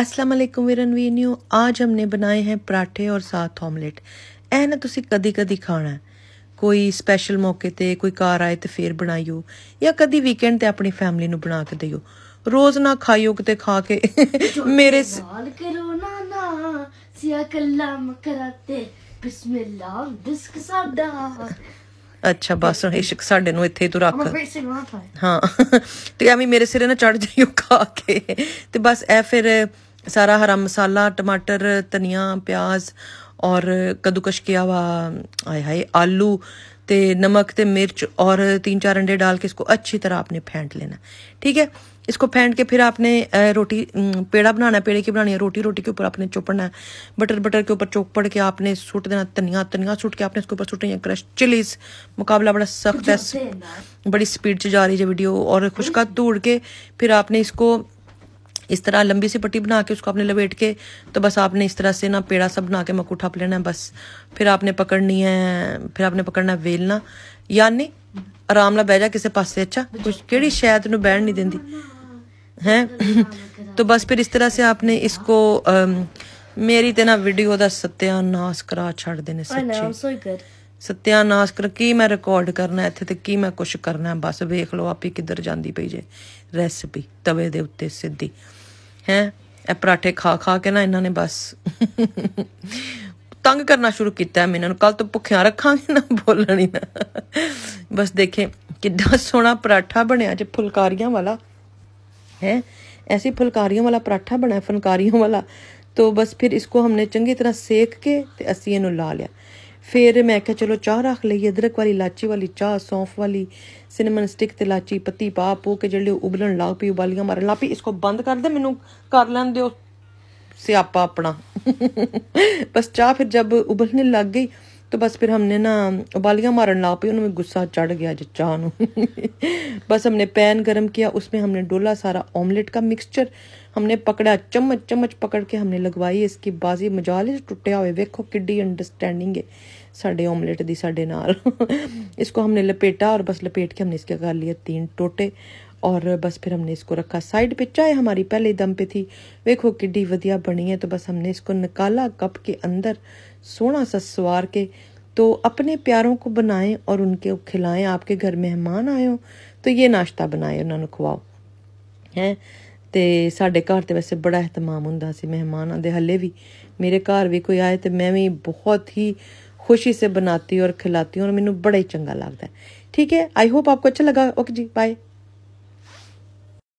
ਅਸਲਾਮ ਅਲੈਕੁਮ ਰਣਵੀਰ ਨਿਊ ਅੱਜ ਹਮਨੇ ਬਣਾਏ ਹੈ ਪਰਾਠੇ ਔਰ ਸਾਥ ਆਮਲੇਟ ਇਹ ਨਾ ਤੁਸੀਂ ਕਦੀ ਕਦੀ ਖਾਣਾ ਕੋਈ ਸਪੈਸ਼ਲ ਮੌਕੇ ਤੇ ਕੋਈ ਕਾਰ ਆਏ ਤੇ ਫੇਰ ਬਣਾਇਓ ਜਾਂ ਕਦੀ ਵੀਕਐਂਡ ਤੇ ਆਪਣੀ ਫੈਮਿਲੀ ਨੂੰ ਬਣਾ ਕੇ ਦਿਓ ਰੋਜ਼ ਨਾ ਖਾਇਓ ਕਿਤੇ ਖਾ ਕੇ ਮੇਰੇ ਸਾਲ ਕਰੋ ਨਾ ਨਾ ਸਿਆ ਕਲਾਮ ਕਰਾਤੇ ਬਿਸਮਿਲਲਾ ਡਿਸਕ ਸਾਡਾ ਅੱਛਾ ਬਸ ਹੁਣ ਸਾਡੇ ਨੂੰ ਇੱਥੇ ਤੂੰ ਰੱਖ ਹਾਂ ਤੇ ਐਵੇਂ ਮੇਰੇ ਸਿਰੇ ਨਾ ਚੜ ਜਾਈਓ ਖਾ ਕੇ ਤੇ ਬਸ ਐ ਫਿਰ सारा हरा मसाला टमाटर धनिया प्याज और कद्दूकश किया हुआ आए हाय आलू ते नमक ते मिर्च और तीन चार अंडे डाल के इसको अच्छी तरह आपने फेंट लेना ठीक है इसको फेंट के फिर आपने रोटी पेड़ा बनाना है पेड़े की बनानी है रोटी रोटी के ऊपर आपने चोपड़ना है बटर बटर के ऊपर चौपड़ के आपने सूट देना धनिया धनिया सूट के आपने इसके ऊपर सूटनी है क्रश चिलीज मुकाबला बड़ा सख्त है बड़ी स्पीड से जा रही है वीडियो और खुशका धूड़ के फिर आपने इसको इस तरह लंबी सी पट्टी बना के उसको आपने लपेट के तो बस आपने इस तरह से ना पेड़ा सा बना के मकुठा लेना है बस फिर आपने पकड़नी है फिर आपने पकड़ना है वेलना यानी ਆਰਾਮ ਨਾਲ ਬਹਿ ਜਾ ਕਿਸੇ ਪਾਸੇ अच्छा कुछ ਕਿਹੜੀ शायद नु बहन नहीं ਦਿੰਦੀ ਹੈ तो बस फिर इस तरह से आपने इसको मेरी तेना वीडियो का सत्यानाश करा छड़ देने सच्ची ਸਤਿਆਨਾਸ਼ ਕਰ ਕੀ ਮੈਂ ਰਿਕਾਰਡ ਕਰਨਾ ਇੱਥੇ ਤੇ ਕੀ ਮੈਂ ਕੁਝ ਕਰਨਾ ਬਸ ਵੇਖ ਲਓ ਆਪੀ ਕਿੱਧਰ ਜਾਂਦੀ ਪਈ ਜੇ ਰੈਸਪੀ ਤਵੇ ਦੇ ਉੱਤੇ ਸਿੱਧੀ ਹੈ ਇਹ ਪਰਾਠੇ ਖਾ ਖਾ ਕੇ ਨਾ ਇਹਨਾਂ ਨੇ ਬਸ ਤੰਗ ਕਰਨਾ ਸ਼ੁਰੂ ਕੀਤਾ ਮੈਂ ਇਹਨਾਂ ਨੂੰ ਕੱਲ ਤੋਂ ਭੁੱਖਿਆਂ ਰੱਖਾਂਗੇ ਨਾ ਬੋਲਣੀ ਨਾ ਬਸ ਦੇਖੇ ਕਿੱਡਾ ਸੋਹਣਾ ਪਰਾਠਾ ਬਣਿਆ ਜੇ ਫੁਲਕਾਰੀਆਂ ਵਾਲਾ ਹੈ ਐਸੀ ਫੁਲਕਾਰੀਆਂ ਵਾਲਾ ਪਰਾਠਾ ਬਣਾਇਆ ਫਨਕਾਰੀਆਂ ਵਾਲਾ ਤੋ ਬਸ ਫਿਰ ਇਸ ਕੋ ਹਮਨੇ ਚੰਗੀ ਤਰ੍ਹਾਂ ਸੇਕ ਕੇ ਤੇ ਅਸੀਂ ਇਹਨੂੰ ਲਾ ਲਿਆ ਫਿਰ ਮੈਂ ਕਿਹਾ ਚਲੋ ਚਾਹ ਰੱਖ ਲਈ ਅਦਰਕ ਵਾਲੀ ਲਾਚੀ ਵਾਲੀ ਚਾਹ ਸੌਂਫ ਵਾਲੀ ਸਿਨੇਮਨ ਸਟਿਕ ਤੇ ਲਾਚੀ ਪੱਤੀ ਪਾ ਪੋ ਕੇ ਜਿਹੜੇ ਉਬਲਣ ਲੱਗ ਪਈ ਉਬਾਲੀਆਂ ਮਾਰਨ ਲੱਗ ਪਈ ਇਸ ਕੋ ਬੰਦ ਕਰ ਦੇ ਮੈਨੂੰ ਕਰ ਲੈਣ ਦਿਓ ਸਿਆਪਾ ਆਪਣਾ ਬਸ ਚਾਹ ਫਿਰ ਜਦ ਉਬਲਣ ਲੱਗ ਗਈ तो बस फिर हमने ना उबालियाँ मारन ला पी उन्होंने गुस्सा चढ़ गया जच्चा बस हमने पैन गरम किया उसमें हमने डोला सारा ऑमलेट का मिक्सचर हमने पकड़ा चम्मच चम्मच पकड़ के हमने लगवाई इसकी बाजी मजाले टुटिया हुए वेखो कि अंडरस्टैंडिंग है साढ़े ऑमलेट की साढ़े नाल इसको हमने लपेटा और बस लपेट के हमने इसके कर लिया तीन टोटे और बस फिर हमने इसको रखा साइड पे चाय हमारी पहले दम पे थी वेखो कि बनी है तो बस हमने इसको निकाला कप के अंदर सोना सा सवार के तो अपने प्यारों को बनाएं और उनके खिलाएं आपके घर ਮਹਿਮਾਨ ਆਏ ਹੋ ਤਾਂ ਇਹ ਨਾਸ਼ਤਾ ਬਣਾਏ ਉਹਨਾਂ ਨੂੰ ਖਵਾਓ ਹੈ ਤੇ ਸਾਡੇ ਘਰ ਤੇ ਵੈਸੇ ਬੜਾ اهتمام ਹੁੰਦਾ ਸੀ ਮਹਿਮਾਨਾਂ ਦੇ ਹੱਲੇ ਵੀ ਮੇਰੇ ਘਰ ਵੀ ਕੋਈ ਆਏ ਤੇ ਮੈਂ ਵੀ ਬਹੁਤ ਹੀ ਖੁਸ਼ੀ ਸੇ ਬਣਾਤੀ ਔਰ ਖਿਲਾਤੀ ਔਰ ਮੈਨੂੰ ਬੜਾ ਹੀ ਚੰਗਾ ਲੱਗਦਾ ਠੀਕ ਹੈ ਆਈ ਹੋਪ ਆਪਕੋ ਅੱਛਾ ਲਗਾ ਓਕੇ ਜੀ ਬਾਏ